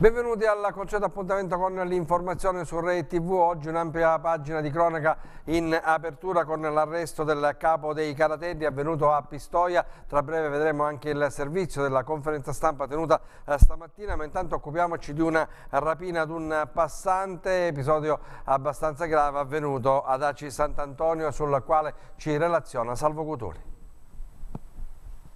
Benvenuti al concetto appuntamento con l'informazione su Rete TV. Oggi un'ampia pagina di cronaca in apertura con l'arresto del capo dei Caratelli avvenuto a Pistoia. Tra breve vedremo anche il servizio della conferenza stampa tenuta eh, stamattina, ma intanto occupiamoci di una rapina ad un passante, episodio abbastanza grave avvenuto ad Aci Sant'Antonio sul quale ci relaziona Salvo Cuturi.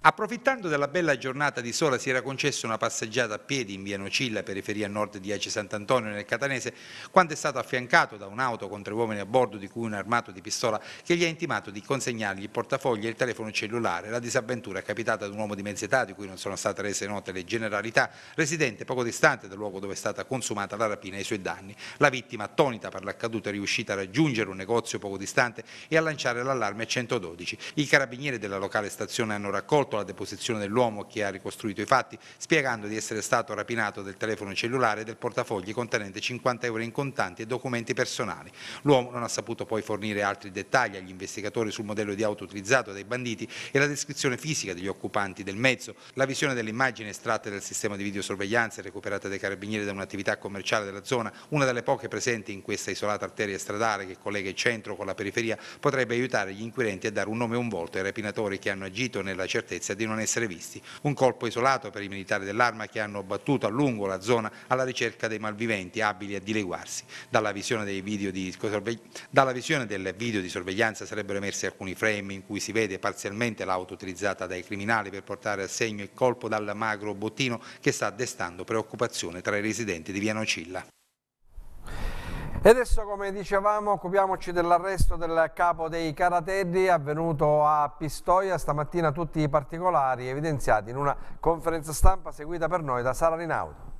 Approfittando della bella giornata di sola si era concesso una passeggiata a piedi in via Nocilla, periferia nord di Ace Sant'Antonio nel Catanese, quando è stato affiancato da un'auto con tre uomini a bordo di cui un armato di pistola che gli ha intimato di consegnargli il portafoglio e il telefono cellulare. La disavventura è capitata ad un uomo di mezza età di cui non sono state rese note le generalità, residente poco distante dal luogo dove è stata consumata la rapina e i suoi danni. La vittima attonita per l'accaduto è riuscita a raggiungere un negozio poco distante e a lanciare l'allarme a 112. I carabinieri della locale stazione hanno raccolto la deposizione dell'uomo che ha ricostruito i fatti, spiegando di essere stato rapinato del telefono cellulare e del portafogli contenente 50 euro in contanti e documenti personali. L'uomo non ha saputo poi fornire altri dettagli agli investigatori sul modello di auto utilizzato dai banditi e la descrizione fisica degli occupanti del mezzo, la visione delle immagini estratte dal sistema di videosorveglianza recuperate dai carabinieri da un'attività commerciale della zona, una delle poche presenti in questa isolata arteria stradale che collega il centro con la periferia, potrebbe aiutare gli inquirenti a dare un nome e un volto ai rapinatori che hanno agito nella certezza certezza di non essere visti. Un colpo isolato per i militari dell'arma che hanno battuto a lungo la zona alla ricerca dei malviventi abili a dileguarsi. Dalla visione, di, dalla visione del video di sorveglianza sarebbero emersi alcuni frame in cui si vede parzialmente l'auto utilizzata dai criminali per portare a segno il colpo dal magro bottino che sta destando preoccupazione tra i residenti di Via Nocilla. E adesso come dicevamo occupiamoci dell'arresto del capo dei Caratelli avvenuto a Pistoia stamattina tutti i particolari evidenziati in una conferenza stampa seguita per noi da Sara Rinaudo.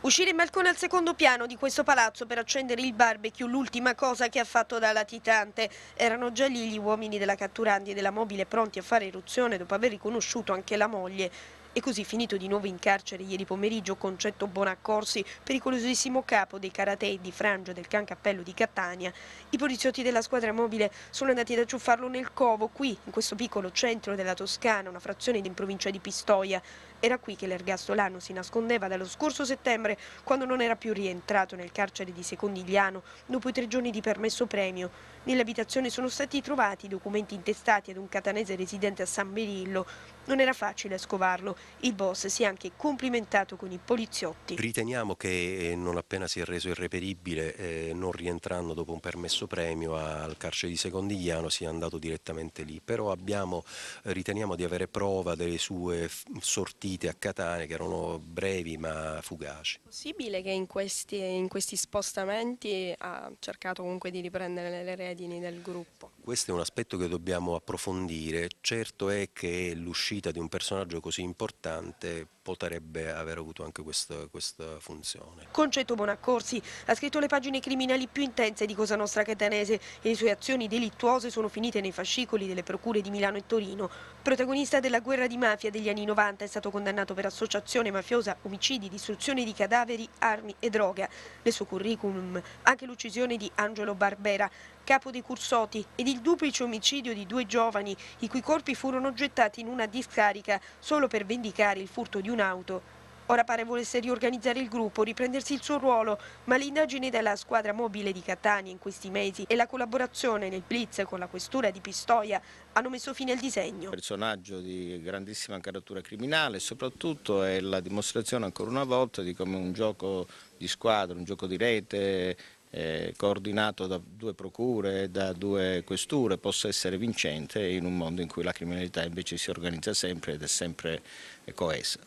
Uscire in balcone al secondo piano di questo palazzo per accendere il barbecue, l'ultima cosa che ha fatto da latitante. Erano già lì gli uomini della catturandi e della mobile pronti a fare eruzione dopo aver riconosciuto anche la moglie. E così finito di nuovo in carcere ieri pomeriggio Concetto Bonaccorsi, pericolosissimo capo dei karate di Frangio del Can Cappello di Catania. I poliziotti della squadra mobile sono andati ad acciuffarlo nel covo, qui, in questo piccolo centro della Toscana, una frazione in provincia di Pistoia. Era qui che l'ergastolano si nascondeva dallo scorso settembre quando non era più rientrato nel carcere di Secondigliano dopo i tre giorni di permesso premio. Nell'abitazione sono stati trovati documenti intestati ad un catanese residente a San Berillo. Non era facile scovarlo. Il boss si è anche complimentato con i poliziotti. Riteniamo che eh, non appena si è reso irreperibile, eh, non rientrando dopo un permesso premio al carcere di Secondigliano, sia andato direttamente lì. Però abbiamo, eh, riteniamo di avere prova delle sue sortite partite a Catania che erano brevi ma fugaci. È possibile che in questi, in questi spostamenti ha cercato comunque di riprendere le redini del gruppo? Questo è un aspetto che dobbiamo approfondire. Certo è che l'uscita di un personaggio così importante potrebbe aver avuto anche questa, questa funzione. Concetto Bonaccorsi ha scritto le pagine criminali più intense di Cosa Nostra Catanese e le sue azioni delittuose sono finite nei fascicoli delle procure di Milano e Torino. Protagonista della guerra di mafia degli anni 90 è stato condannato per associazione mafiosa, omicidi, distruzione di cadaveri, armi e droga. Nel suo curriculum anche l'uccisione di Angelo Barbera capo dei Cursoti ed il duplice omicidio di due giovani i cui corpi furono gettati in una discarica solo per vendicare il furto di un'auto. Ora pare volesse riorganizzare il gruppo, riprendersi il suo ruolo, ma l'indagine della squadra mobile di Catania in questi mesi e la collaborazione nel Blitz con la questura di Pistoia hanno messo fine al disegno. Personaggio di grandissima caratura criminale soprattutto è la dimostrazione ancora una volta di come un gioco di squadra, un gioco di rete eh, coordinato da due procure da due questure possa essere vincente in un mondo in cui la criminalità invece si organizza sempre ed è sempre eh, coesa.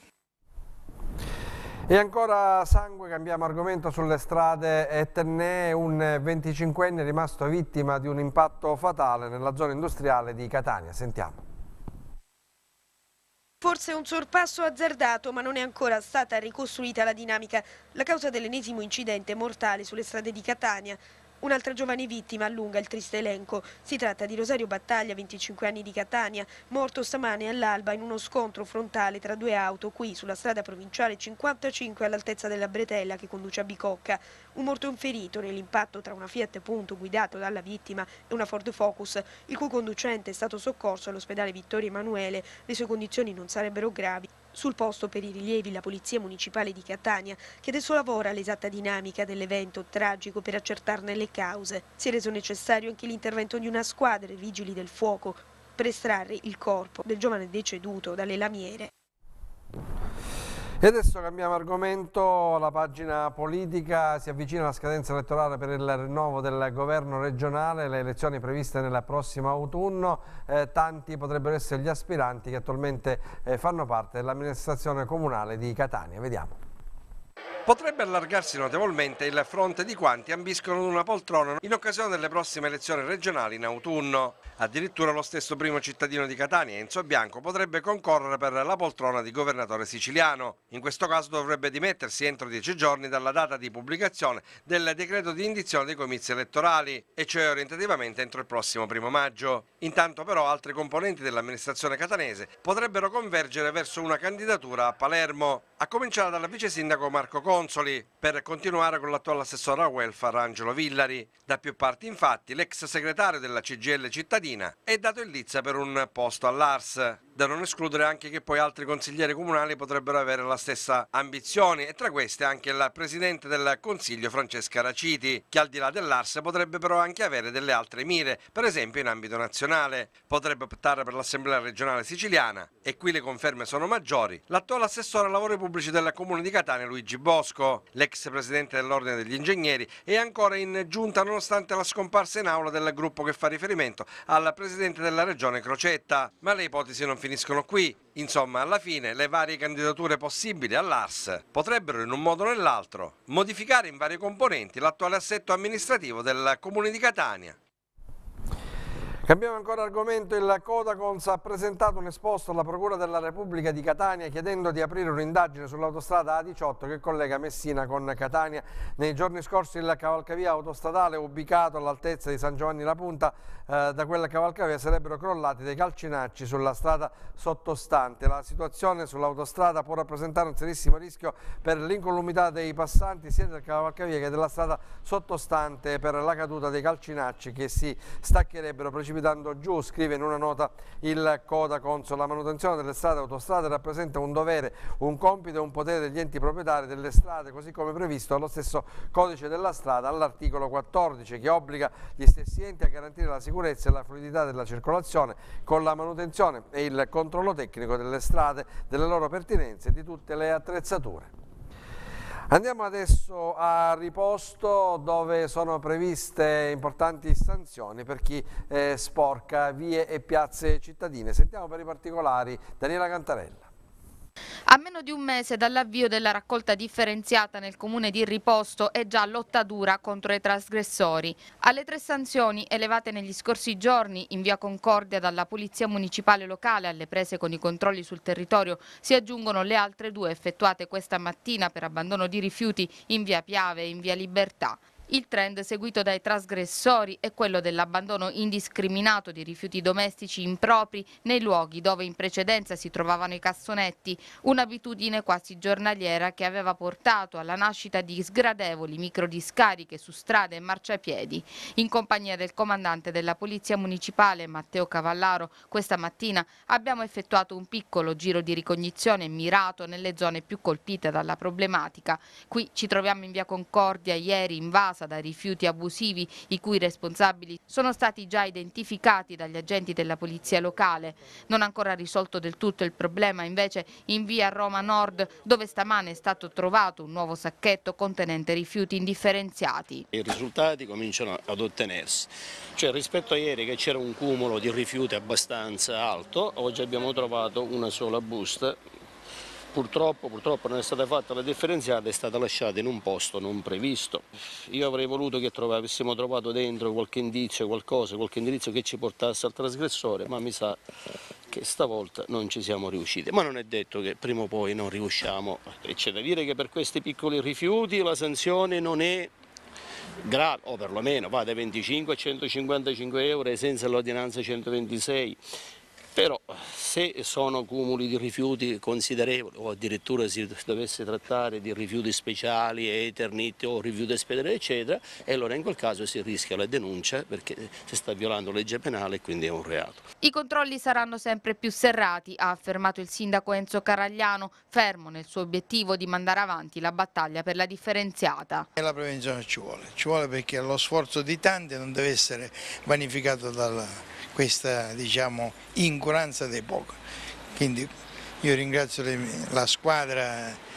E ancora sangue, cambiamo argomento sulle strade etnee, un 25enne rimasto vittima di un impatto fatale nella zona industriale di Catania. Sentiamo. Forse un sorpasso azzardato, ma non è ancora stata ricostruita la dinamica, la causa dell'ennesimo incidente mortale sulle strade di Catania. Un'altra giovane vittima allunga il triste elenco. Si tratta di Rosario Battaglia, 25 anni di Catania, morto stamane all'alba in uno scontro frontale tra due auto qui sulla strada provinciale 55 all'altezza della Bretella che conduce a Bicocca. Un morto e un ferito nell'impatto tra una Fiat Punto guidato dalla vittima e una Ford Focus, il cui conducente è stato soccorso all'ospedale Vittorio Emanuele. Le sue condizioni non sarebbero gravi. Sul posto per i rilievi la Polizia Municipale di Catania, che adesso lavora all'esatta dinamica dell'evento tragico per accertarne le cause. Si è reso necessario anche l'intervento di una squadra, vigili del fuoco, per estrarre il corpo del giovane deceduto dalle lamiere. E adesso cambiamo argomento, la pagina politica si avvicina alla scadenza elettorale per il rinnovo del governo regionale, le elezioni previste nel prossimo autunno, eh, tanti potrebbero essere gli aspiranti che attualmente eh, fanno parte dell'amministrazione comunale di Catania. Vediamo. Potrebbe allargarsi notevolmente il fronte di quanti ambiscono ad una poltrona in occasione delle prossime elezioni regionali in autunno. Addirittura lo stesso primo cittadino di Catania, Enzo Bianco, potrebbe concorrere per la poltrona di governatore siciliano. In questo caso dovrebbe dimettersi entro dieci giorni dalla data di pubblicazione del decreto di indizione dei comizi elettorali, e cioè orientativamente entro il prossimo primo maggio. Intanto però altri componenti dell'amministrazione catanese potrebbero convergere verso una candidatura a Palermo, a cominciare dal vice sindaco Marco Conte Consoli per continuare con l'attuale assessore a welfare Angelo Villari. Da più parti infatti l'ex segretario della CGL cittadina è dato il lizza per un posto all'ARS da non escludere anche che poi altri consiglieri comunali potrebbero avere la stessa ambizione e tra queste anche la Presidente del Consiglio Francesca Raciti, che al di là dell'Ars potrebbe però anche avere delle altre mire, per esempio in ambito nazionale. Potrebbe optare per l'Assemblea regionale siciliana e qui le conferme sono maggiori. L'attuale assessore ai lavori pubblici del Comune di Catania Luigi Bosco, l'ex Presidente dell'Ordine degli Ingegneri, è ancora in giunta nonostante la scomparsa in aula del gruppo che fa riferimento al Presidente della Regione Crocetta, ma le ipotesi non finiscono qui. Insomma, alla fine le varie candidature possibili all'ARS potrebbero in un modo o nell'altro modificare in varie componenti l'attuale assetto amministrativo del comune di Catania, Cambiamo ancora argomento, il Codacons ha presentato un esposto alla Procura della Repubblica di Catania chiedendo di aprire un'indagine sull'autostrada A18 che collega Messina con Catania. Nei giorni scorsi il cavalcavia autostradale ubicato all'altezza di San Giovanni La Punta eh, da quella cavalcavia sarebbero crollati dei calcinacci sulla strada sottostante. La situazione sull'autostrada può rappresentare un serissimo rischio per l'incolumità dei passanti sia del cavalcavia che della strada sottostante per la caduta dei calcinacci che si staccherebbero precipitamente precipitando giù, scrive in una nota il Coda Consol. La manutenzione delle strade e autostrade rappresenta un dovere, un compito e un potere degli enti proprietari delle strade, così come previsto dallo stesso codice della strada all'articolo 14, che obbliga gli stessi enti a garantire la sicurezza e la fluidità della circolazione con la manutenzione e il controllo tecnico delle strade, delle loro pertinenze e di tutte le attrezzature. Andiamo adesso a riposto dove sono previste importanti sanzioni per chi eh, sporca vie e piazze cittadine. Sentiamo per i particolari Daniela Cantarella. A meno di un mese dall'avvio della raccolta differenziata nel comune di Riposto è già lotta dura contro i trasgressori. Alle tre sanzioni elevate negli scorsi giorni in via Concordia dalla Polizia Municipale Locale alle prese con i controlli sul territorio si aggiungono le altre due effettuate questa mattina per abbandono di rifiuti in via Piave e in via Libertà. Il trend seguito dai trasgressori è quello dell'abbandono indiscriminato di rifiuti domestici impropri nei luoghi dove in precedenza si trovavano i cassonetti, un'abitudine quasi giornaliera che aveva portato alla nascita di sgradevoli microdiscariche su strade e marciapiedi. In compagnia del comandante della Polizia Municipale Matteo Cavallaro, questa mattina abbiamo effettuato un piccolo giro di ricognizione mirato nelle zone più colpite dalla problematica. Qui ci troviamo in via Concordia, ieri invasa composta da rifiuti abusivi i cui responsabili sono stati già identificati dagli agenti della polizia locale. Non ancora risolto del tutto il problema invece in via Roma Nord dove stamane è stato trovato un nuovo sacchetto contenente rifiuti indifferenziati. I risultati cominciano ad ottenersi, cioè rispetto a ieri che c'era un cumulo di rifiuti abbastanza alto, oggi abbiamo trovato una sola busta Purtroppo, purtroppo, non è stata fatta la differenziata, è stata lasciata in un posto non previsto. Io avrei voluto che trov avessimo trovato dentro qualche indizio, qualcosa, qualche indirizzo che ci portasse al trasgressore, ma mi sa che stavolta non ci siamo riusciti. Ma non è detto che prima o poi non riusciamo. E c'è da dire che per questi piccoli rifiuti la sanzione non è grave, o perlomeno va da 25 a 155 euro e senza l'ordinanza 126, però se sono cumuli di rifiuti considerevoli o addirittura si dovesse trattare di rifiuti speciali, eterniti o rifiuti ospedali eccetera, allora in quel caso si rischia la denuncia perché si sta violando legge penale e quindi è un reato. I controlli saranno sempre più serrati, ha affermato il sindaco Enzo Caragliano, fermo nel suo obiettivo di mandare avanti la battaglia per la differenziata. E la prevenzione ci vuole, ci vuole perché lo sforzo di tanti non deve essere vanificato da questa diciamo, incuranza forza dei pochi. Quindi io ringrazio le, la squadra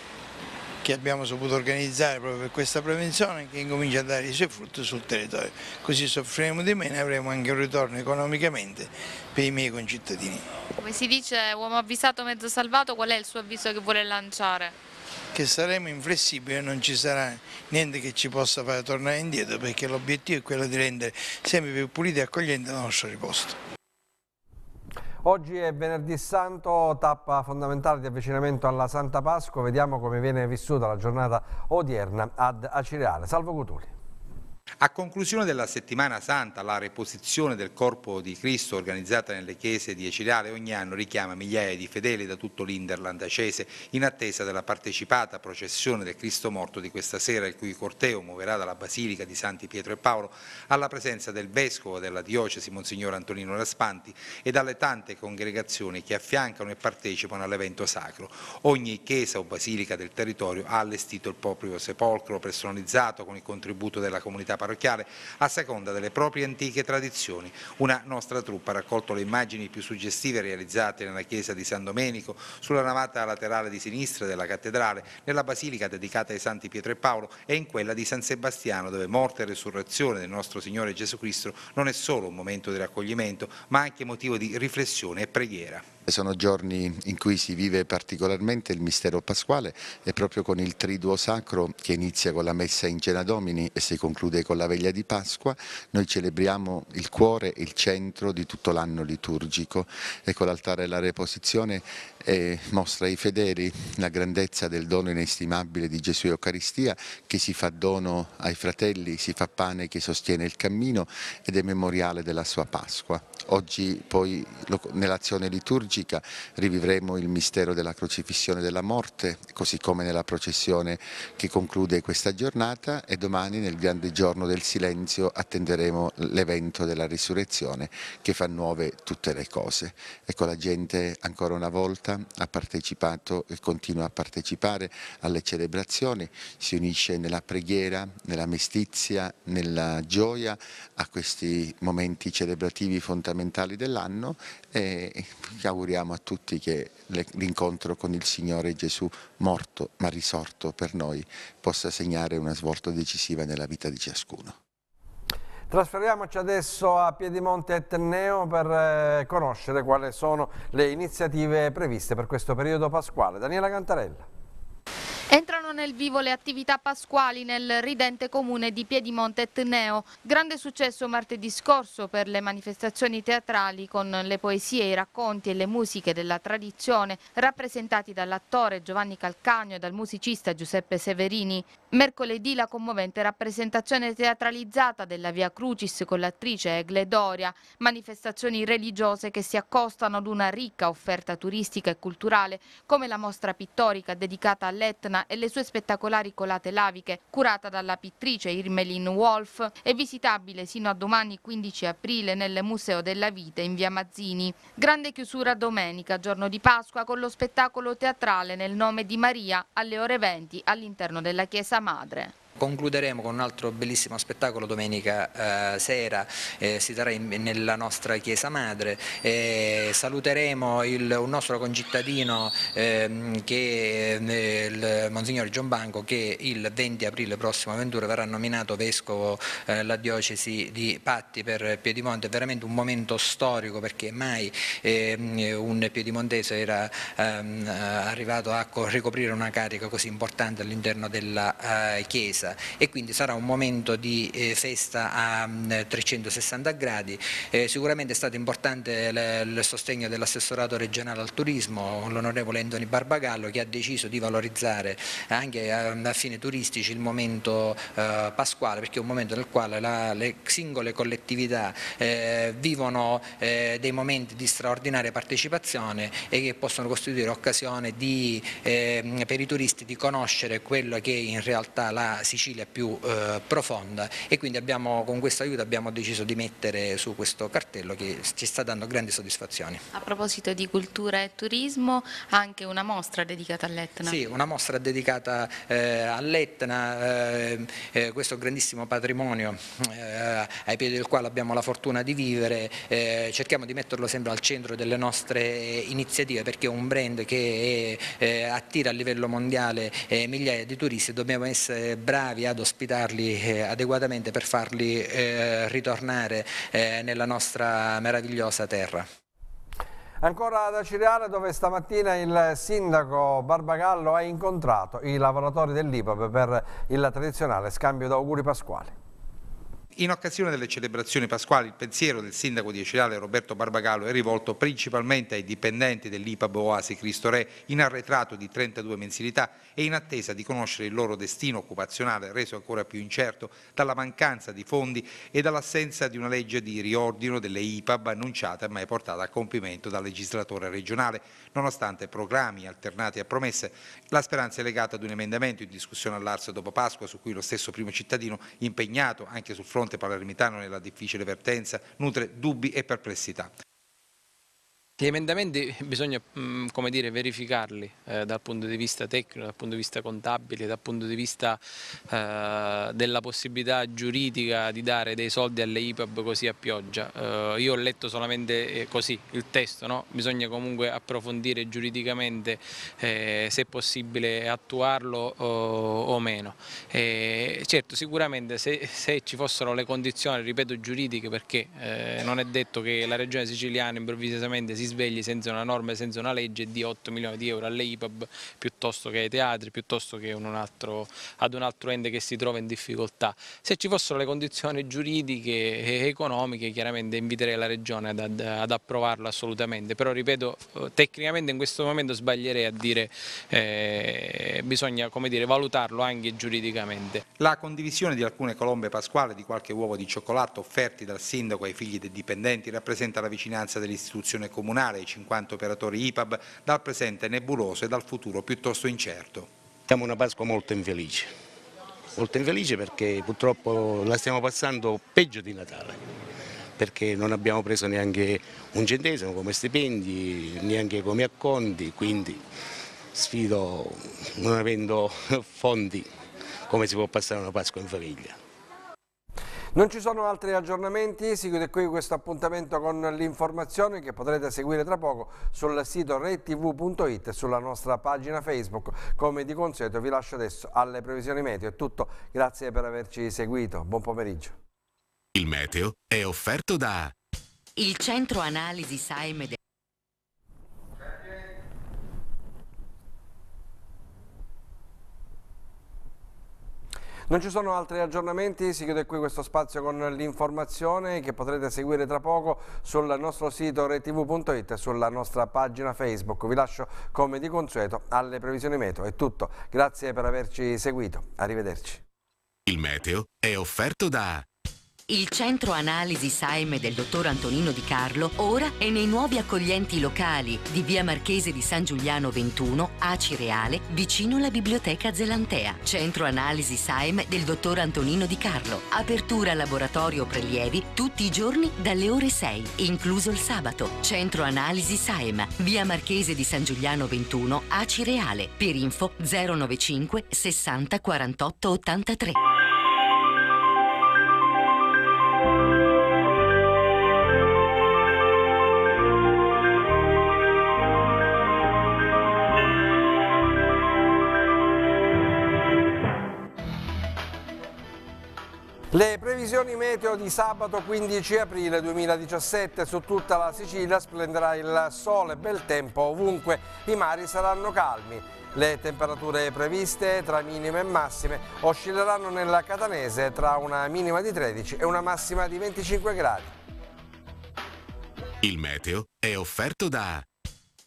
che abbiamo saputo organizzare proprio per questa prevenzione che incomincia a dare i suoi frutti sul territorio. Così soffriremo di meno e avremo anche un ritorno economicamente per i miei concittadini. Come si dice uomo avvisato mezzo salvato, qual è il suo avviso che vuole lanciare? Che saremo inflessibili e non ci sarà niente che ci possa fare tornare indietro perché l'obiettivo è quello di rendere sempre più pulito e accogliente il nostro riposto. Oggi è venerdì santo, tappa fondamentale di avvicinamento alla Santa Pasqua. Vediamo come viene vissuta la giornata odierna ad Acireale. Salvo Cutuli. A conclusione della settimana santa, la reposizione del corpo di Cristo organizzata nelle chiese di Eciliale ogni anno richiama migliaia di fedeli da tutto l'Inderland acese in attesa della partecipata processione del Cristo morto di questa sera, il cui corteo muoverà dalla Basilica di Santi Pietro e Paolo alla presenza del Vescovo della Diocesi, Monsignor Antonino Raspanti, e dalle tante congregazioni che affiancano e partecipano all'evento sacro. Ogni chiesa o basilica del territorio ha allestito il proprio sepolcro personalizzato con il contributo della comunità parrocchiale a seconda delle proprie antiche tradizioni. Una nostra truppa ha raccolto le immagini più suggestive realizzate nella chiesa di San Domenico, sulla navata laterale di sinistra della cattedrale, nella basilica dedicata ai Santi Pietro e Paolo e in quella di San Sebastiano dove morte e resurrezione del nostro Signore Gesù Cristo non è solo un momento di raccoglimento ma anche motivo di riflessione e preghiera. Sono giorni in cui si vive particolarmente il mistero pasquale e proprio con il triduo sacro che inizia con la messa in cena domini e si conclude con la veglia di Pasqua, noi celebriamo il cuore il centro di tutto l'anno liturgico. Ecco l'altare e la reposizione eh, mostra ai fedeli la grandezza del dono inestimabile di Gesù e Eucaristia che si fa dono ai fratelli, si fa pane che sostiene il cammino ed è memoriale della sua Pasqua. Oggi poi nell'azione liturgica liturgica, rivivremo il mistero della crocifissione della morte, così come nella processione che conclude questa giornata e domani nel grande giorno del silenzio attenderemo l'evento della risurrezione che fa nuove tutte le cose. Ecco la gente ancora una volta ha partecipato e continua a partecipare alle celebrazioni, si unisce nella preghiera, nella mestizia, nella gioia a questi momenti celebrativi fondamentali dell'anno e auguriamo auguriamo a tutti che l'incontro con il Signore Gesù morto ma risorto per noi possa segnare una svolta decisiva nella vita di ciascuno. Trasferiamoci adesso a Piedimonte Etneo per eh, conoscere quali sono le iniziative previste per questo periodo pasquale. Daniela Cantarella nel vivo le attività pasquali nel ridente comune di Piedimonte Etneo. Grande successo martedì scorso per le manifestazioni teatrali con le poesie, i racconti e le musiche della tradizione rappresentati dall'attore Giovanni Calcagno e dal musicista Giuseppe Severini. Mercoledì la commovente rappresentazione teatralizzata della Via Crucis con l'attrice Egle Doria, manifestazioni religiose che si accostano ad una ricca offerta turistica e culturale come la mostra pittorica dedicata all'Etna e le sue spettacolari colate laviche curata dalla pittrice Irmeline Wolf e visitabile sino a domani 15 aprile nel Museo della Vite in Via Mazzini. Grande chiusura domenica, giorno di Pasqua, con lo spettacolo teatrale nel nome di Maria alle ore 20 all'interno della Chiesa madre Concluderemo con un altro bellissimo spettacolo domenica eh, sera, eh, si terrà in, nella nostra chiesa madre, eh, saluteremo il, un nostro concittadino ehm, che, eh, il Monsignor John Banco che il 20 aprile prossimo a Ventura verrà nominato vescovo della eh, diocesi di Patti per Piedimonte, è veramente un momento storico perché mai ehm, un piedimontese era ehm, arrivato a ricoprire una carica così importante all'interno della eh, Chiesa festa e quindi sarà un momento di eh, festa a mh, mm, 360 gradi. Eh, sicuramente è stato importante il sostegno dell'assessorato regionale al turismo, l'onorevole Endoni Barbagallo che ha deciso di valorizzare anche ehm, a, a fine turistici il momento eh, pasquale perché è un momento nel quale la, le singole collettività eh, vivono eh, dei momenti di straordinaria partecipazione e che possono costituire occasione di, ehm, per i turisti di conoscere quello che in realtà la situazione Sicilia più eh, profonda e quindi abbiamo, con questo aiuto abbiamo deciso di mettere su questo cartello che ci sta dando grandi soddisfazioni. A proposito di cultura e turismo, anche una mostra dedicata all'Etna. Sì, una mostra dedicata eh, all'Etna, eh, eh questo grandissimo patrimonio eh, ai piedi del quale abbiamo la fortuna di vivere, eh, cerchiamo di metterlo sempre al centro delle nostre iniziative perché è un brand che è, attira a livello mondiale migliaia di turisti, dobbiamo essere bravi bravi ad ospitarli eh, adeguatamente per farli eh, ritornare eh, nella nostra meravigliosa terra. Ancora da Cireale dove stamattina il sindaco Barbagallo ha incontrato i lavoratori dell'IPAP per il tradizionale scambio d'auguri pasquali. In occasione delle celebrazioni pasquali, il pensiero del sindaco di Ecirale Roberto Barbagallo è rivolto principalmente ai dipendenti dell'IPA Boasi Cristo Re in arretrato di 32 mensilità e in attesa di conoscere il loro destino occupazionale reso ancora più incerto dalla mancanza di fondi e dall'assenza di una legge di riordino delle IPAB annunciata e mai portata a compimento dal legislatore regionale. Nonostante programmi alternati a promesse, la speranza è legata ad un emendamento in discussione all'Arso dopo Pasqua su cui lo stesso primo cittadino impegnato anche sul fronte fronte palermitano nella difficile vertenza nutre dubbi e perplessità. Gli emendamenti bisogna mm, dire, verificarli eh, dal punto di vista tecnico, dal punto di vista contabile, dal punto di vista eh, della possibilità giuridica di dare dei soldi alle IPAB così a pioggia. Eh, io ho letto solamente eh, così il testo, no? bisogna comunque approfondire giuridicamente eh, se è possibile attuarlo eh, o meno. certo, sicuramente se, se, ci fossero le condizioni, ripeto, giuridiche, perché non è detto che la regione siciliana improvvisamente si svegli senza una norma, senza una legge di 8 milioni di euro alle IPAB piuttosto che ai teatri, piuttosto che un altro, ad un altro ente che si trova in difficoltà. Se ci fossero le condizioni giuridiche e economiche chiaramente inviterei la Regione ad, ad, ad approvarlo assolutamente, però ripeto tecnicamente in questo momento sbaglierei a dire eh, bisogna come dire, valutarlo anche giuridicamente. La condivisione di alcune colombe pasquale di qualche uovo di cioccolato offerti dal sindaco ai figli dei dipendenti rappresenta la vicinanza dell'istituzione comunale comunale ai 50 operatori IPAB dal presente nebuloso e dal futuro piuttosto incerto. Siamo una Pasqua molto infelice, molto infelice perché purtroppo la stiamo passando peggio di Natale perché non abbiamo preso neanche un centesimo come stipendi, neanche come acconti, quindi sfido non avendo fondi come si può passare una Pasqua in famiglia. Non ci sono altri aggiornamenti, si chiude qui questo appuntamento con l'informazione che potrete seguire tra poco sul sito retv.it e sulla nostra pagina Facebook. Come di consueto vi lascio adesso alle previsioni meteo. È tutto, grazie per averci seguito, buon pomeriggio. Il meteo è offerto da... Il centro analisi Saime Non ci sono altri aggiornamenti, si chiude qui questo spazio con l'informazione che potrete seguire tra poco sul nostro sito retv.it e sulla nostra pagina Facebook. Vi lascio come di consueto alle previsioni meteo. È tutto, grazie per averci seguito, arrivederci. Il meteo è offerto da... Il centro analisi Saime del dottor Antonino Di Carlo ora è nei nuovi accoglienti locali di via Marchese di San Giuliano 21, Acireale, vicino la biblioteca Zelantea. Centro analisi Saime del dottor Antonino Di Carlo. Apertura laboratorio prelievi tutti i giorni dalle ore 6, incluso il sabato. Centro analisi Saime, via Marchese di San Giuliano 21, Acireale. Per info 095 60 48 83. previsioni meteo di sabato 15 aprile 2017 su tutta la Sicilia splenderà il sole, bel tempo ovunque, i mari saranno calmi. Le temperature previste tra minime e massime oscilleranno nella catanese tra una minima di 13 e una massima di 25 gradi. Il meteo è offerto da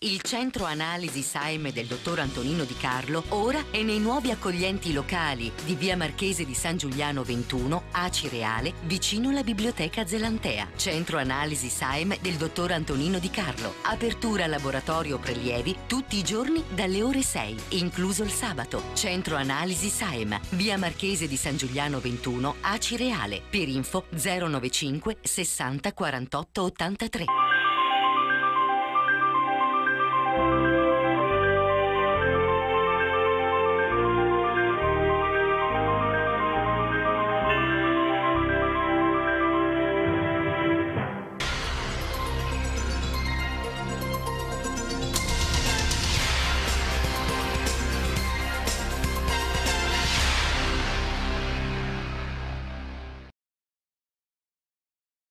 il centro analisi Saime del dottor Antonino Di Carlo ora è nei nuovi accoglienti locali di via Marchese di San Giuliano 21, a Cireale, vicino alla biblioteca Zelantea. Centro analisi Saime del dottor Antonino Di Carlo. Apertura laboratorio prelievi tutti i giorni dalle ore 6, incluso il sabato. Centro analisi Saime, via Marchese di San Giuliano 21, a Cireale. Per info 095 60 48 83.